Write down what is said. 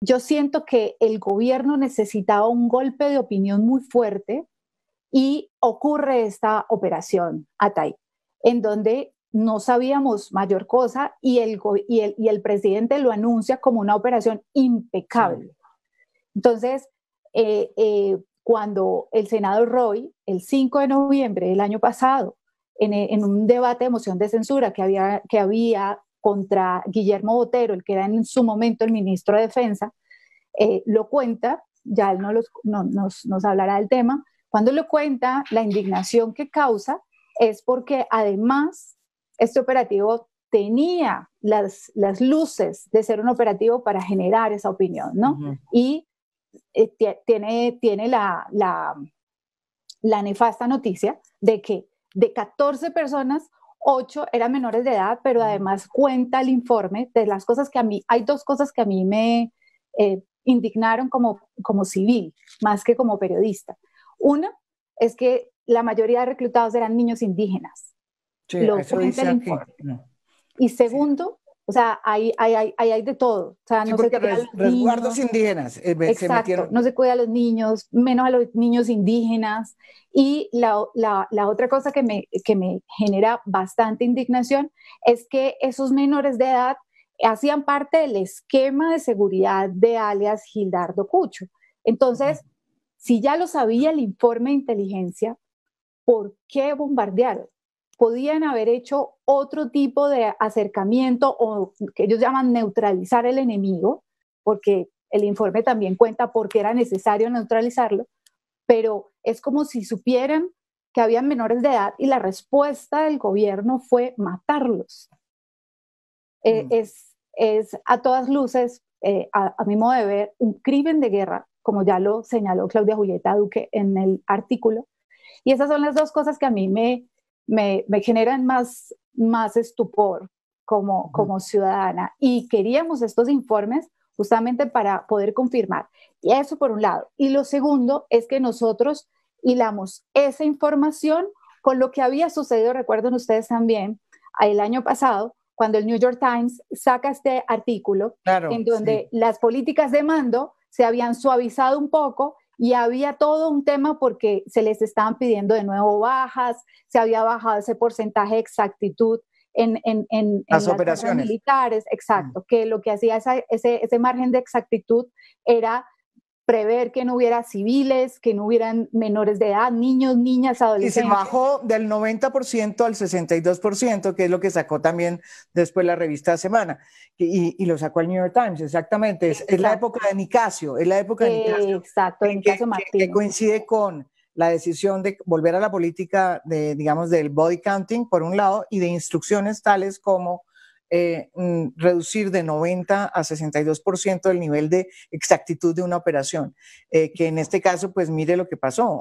Yo siento que el gobierno necesitaba un golpe de opinión muy fuerte y ocurre esta operación ATAI, en donde no sabíamos mayor cosa y el, y el, presidente lo anuncia como una operación impecable. Entonces, eh, eh, cuando el senador Roy, el 5 de noviembre del año pasado, en, un debate de moción de censura que había, que había contra Guillermo Botero, el que era en su momento el ministro de Defensa, eh, lo cuenta, ya él no nos, hablará del tema, cuando lo cuenta, la indignación que causa es porque además este operativo tenía las, luces de ser un operativo para generar esa opinión, ¿no? Y eh, tiene, tiene la, la, la nefasta noticia de que de 14 personas, ocho eran menores de edad, pero además cuenta el informe de las cosas que a mí, hay dos cosas que a mí me eh, indignaron como, como civil, más que como periodista. Una es que la mayoría de reclutados eran niños indígenas. Sí, lo cuenta el informe. Y segundo, o sea, hay, hay, hay, hay de todo. no se cuida a resguardos indígenas. Eh, no se cuida a los niños, menos a los niños indígenas. Y la, otra cosa que me, que me genera bastante indignación es que esos menores de edad hacían parte del esquema de seguridad de alias Gildardo Cucho. Entonces, si ya lo sabía el informe de inteligencia, ¿por qué bombardearon? podían haber hecho otro tipo de acercamiento o que ellos llaman neutralizar el enemigo, porque el informe también cuenta por qué era necesario neutralizarlo, pero es como si supieran que habían menores de edad y la respuesta del gobierno fue matarlos. Eh, mm. es, a todas luces, eh, a, mi modo de ver, un crimen de guerra, como ya lo señaló Claudia Julieta Duque en el artículo. Y esas son las dos cosas que a mí me, me, generan más, más estupor como, ciudadana. Y queríamos estos informes justamente para poder confirmar. Y eso por un lado. Y lo segundo es que nosotros hilamos esa información con lo que había sucedido, recuerden ustedes también, el año pasado, cuando el New York Times saca este artículo, en donde las políticas de mando se habían suavizado un poco y había todo un tema porque se les estaban pidiendo de nuevo bajas, se había bajado ese porcentaje de exactitud en, en, las, operaciones militares, mm. exacto, que lo que hacía ese, ese margen de exactitud era prever que no hubiera civiles, que no hubieran menores de edad, niños, niñas, adolescentes. Y se bajó del 90% al 62%, que es lo que sacó también después la revista Semana, y, lo sacó el New York Times, exactamente. Es, la época de Nicasio, es la época de Nicasio. Exacto, en caso que, que coincide con la decisión de volver a la política de, digamos, del body counting, por un lado, y de instrucciones tales como eh, mm, reducir de 90 a 62% el nivel de exactitud de una operación, eh, que en este caso, pues mire lo que pasó.